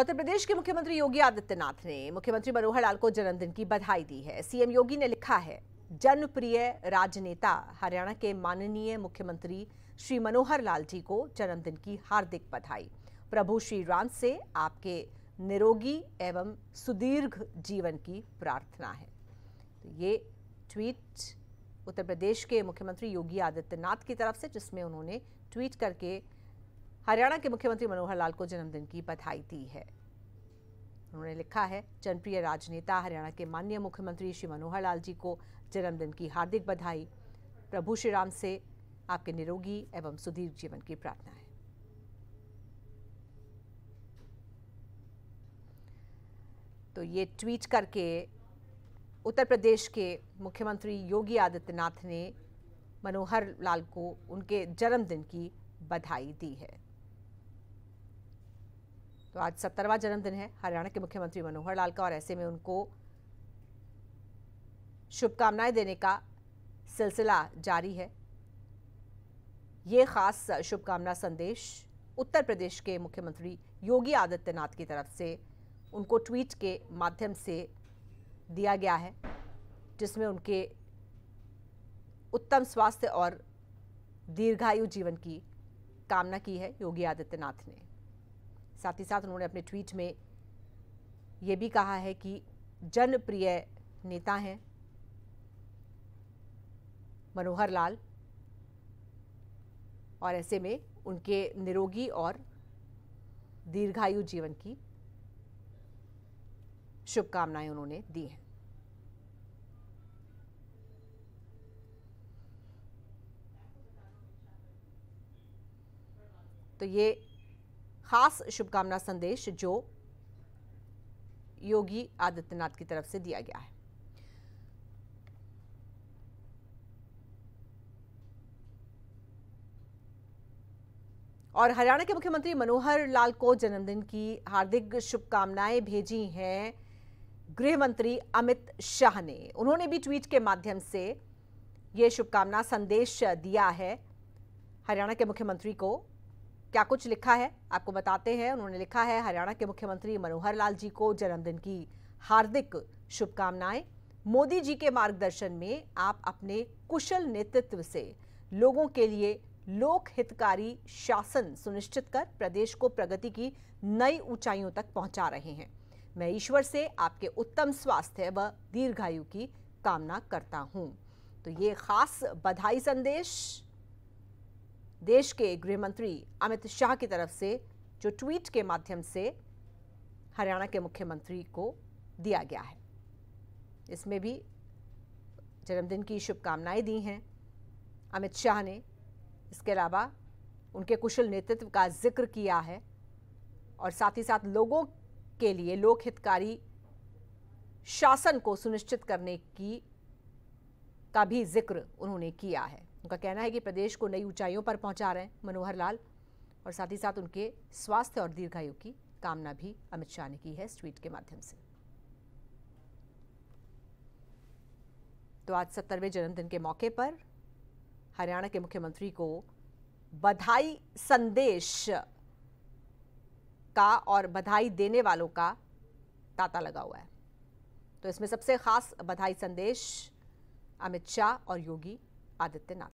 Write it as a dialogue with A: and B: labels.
A: उत्तर प्रदेश के मुख्यमंत्री योगी आदित्यनाथ ने मुख्यमंत्री मनोहर लाल को जन्मदिन की बधाई दी है सीएम योगी ने लिखा है जनप्रिय राजनेता हरियाणा के माननीय मुख्यमंत्री श्री मनोहर लाल जी को जन्मदिन की हार्दिक बधाई प्रभु श्री राम से आपके निरोगी एवं सुदीर्घ जीवन की प्रार्थना है तो ये ट्वीट उत्तर प्रदेश के मुख्यमंत्री योगी आदित्यनाथ की तरफ से जिसमें उन्होंने ट्वीट करके हरियाणा के मुख्यमंत्री मनोहर लाल को जन्मदिन की बधाई दी है उन्होंने लिखा है जनप्रिय राजनेता हरियाणा के माननीय मुख्यमंत्री श्री मनोहर लाल जी को जन्मदिन की हार्दिक बधाई प्रभु श्री राम से आपके निरोगी एवं सुदीर्घ जीवन की प्रार्थना है तो ये ट्वीट करके उत्तर प्रदेश के मुख्यमंत्री योगी आदित्यनाथ ने मनोहर लाल को उनके जन्मदिन की बधाई दी है तो आज सत्तरवा जन्मदिन है हरियाणा के मुख्यमंत्री मनोहर लाल का और ऐसे में उनको शुभकामनाएं देने का सिलसिला जारी है ये खास शुभकामना संदेश उत्तर प्रदेश के मुख्यमंत्री योगी आदित्यनाथ की तरफ से उनको ट्वीट के माध्यम से दिया गया है जिसमें उनके उत्तम स्वास्थ्य और दीर्घायु जीवन की कामना की है योगी आदित्यनाथ ने साथ ही साथ उन्होंने अपने ट्वीट में ये भी कहा है कि जनप्रिय नेता हैं मनोहर लाल और ऐसे में उनके निरोगी और दीर्घायु जीवन की शुभकामनाएं उन्होंने दी हैं तो ये खास शुभकामना संदेश जो योगी आदित्यनाथ की तरफ से दिया गया है और हरियाणा के मुख्यमंत्री मनोहर लाल को जन्मदिन की हार्दिक शुभकामनाएं भेजी हैं गृह मंत्री अमित शाह ने उन्होंने भी ट्वीट के माध्यम से यह शुभकामना संदेश दिया है हरियाणा के मुख्यमंत्री को क्या कुछ लिखा है आपको बताते हैं उन्होंने लिखा है हरियाणा के मुख्यमंत्री मनोहर लाल जी को जन्मदिन की हार्दिक शुभकामनाएं मोदी जी के मार्गदर्शन में आप अपने कुशल नेतृत्व से लोगों के लिए लोक हितकारी शासन सुनिश्चित कर प्रदेश को प्रगति की नई ऊंचाइयों तक पहुंचा रहे हैं मैं ईश्वर से आपके उत्तम स्वास्थ्य व दीर्घायु की कामना करता हूं तो ये खास बधाई संदेश देश के गृह मंत्री अमित शाह की तरफ से जो ट्वीट के माध्यम से हरियाणा के मुख्यमंत्री को दिया गया है इसमें भी जन्मदिन की शुभकामनाएं दी हैं अमित शाह ने इसके अलावा उनके कुशल नेतृत्व का जिक्र किया है और साथ ही साथ लोगों के लिए लोकहितकारी शासन को सुनिश्चित करने की का भी जिक्र उन्होंने किया है उनका कहना है कि प्रदेश को नई ऊंचाइयों पर पहुंचा रहे हैं मनोहर लाल और साथ ही साथ उनके स्वास्थ्य और दीर्घायु की कामना भी अमित शाह ने की है ट्वीट के माध्यम से तो आज सत्तरवें जन्मदिन के मौके पर हरियाणा के मुख्यमंत्री को बधाई संदेश का और बधाई देने वालों का तांता लगा हुआ है तो इसमें सबसे खास बधाई संदेश अमित शाह और योगी आदित्यनाथ